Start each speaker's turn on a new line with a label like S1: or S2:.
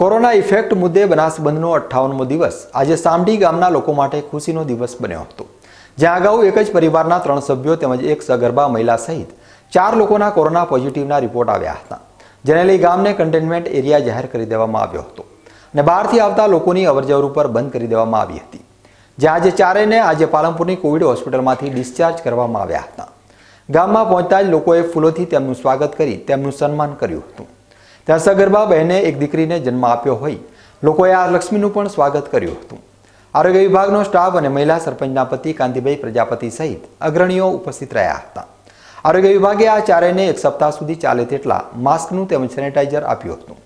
S1: corona effect મુદ્દે બનાસબંધનો અઠ્ઠાવનમો દિવસ આજે સામડી ગામના લોકો માટે ખુશીનો દિવસ બન્યો હતો જ્યાં અગાઉ એક જ પરિવારના ત્રણ સભ્યો તેમજ એક સગર્ભા મહિલા સહિત ચાર લોકોના કોરોના પોઝિટિવના રિપોર્ટ આવ્યા હતા જેને લઈ ગામને કન્ટેનમેન્ટ એરિયા જાહેર કરી દેવામાં આવ્યો હતો અને બહારથી આવતા લોકોની અવરજવર ઉપર બંધ કરી દેવામાં આવી હતી જ્યાં આજે ચારેયને આજે પાલનપુરની કોવિડ હોસ્પિટલમાંથી ડિસ્ચાર્જ કરવામાં આવ્યા હતા ગામમાં પહોંચતા જ લોકોએ ફૂલોથી તેમનું સ્વાગત કરી તેમનું સન્માન કર્યું હતું ત્યાં સગર્ભા બહેને એક દીકરીને જન્મ આપ્યો હોય લોકોએ આ લક્ષ્મીનું પણ સ્વાગત કર્યું હતું આરોગ્ય વિભાગનો સ્ટાફ અને મહિલા સરપંચના પતિ કાંતિભાઈ પ્રજાપતિ સહિત અગ્રણીઓ ઉપસ્થિત રહ્યા હતા આરોગ્ય વિભાગે આ ચારેયને એક સપ્તાહ સુધી ચાલે તેટલા માસ્કનું તેમજ સેનેટાઈઝર આપ્યું હતું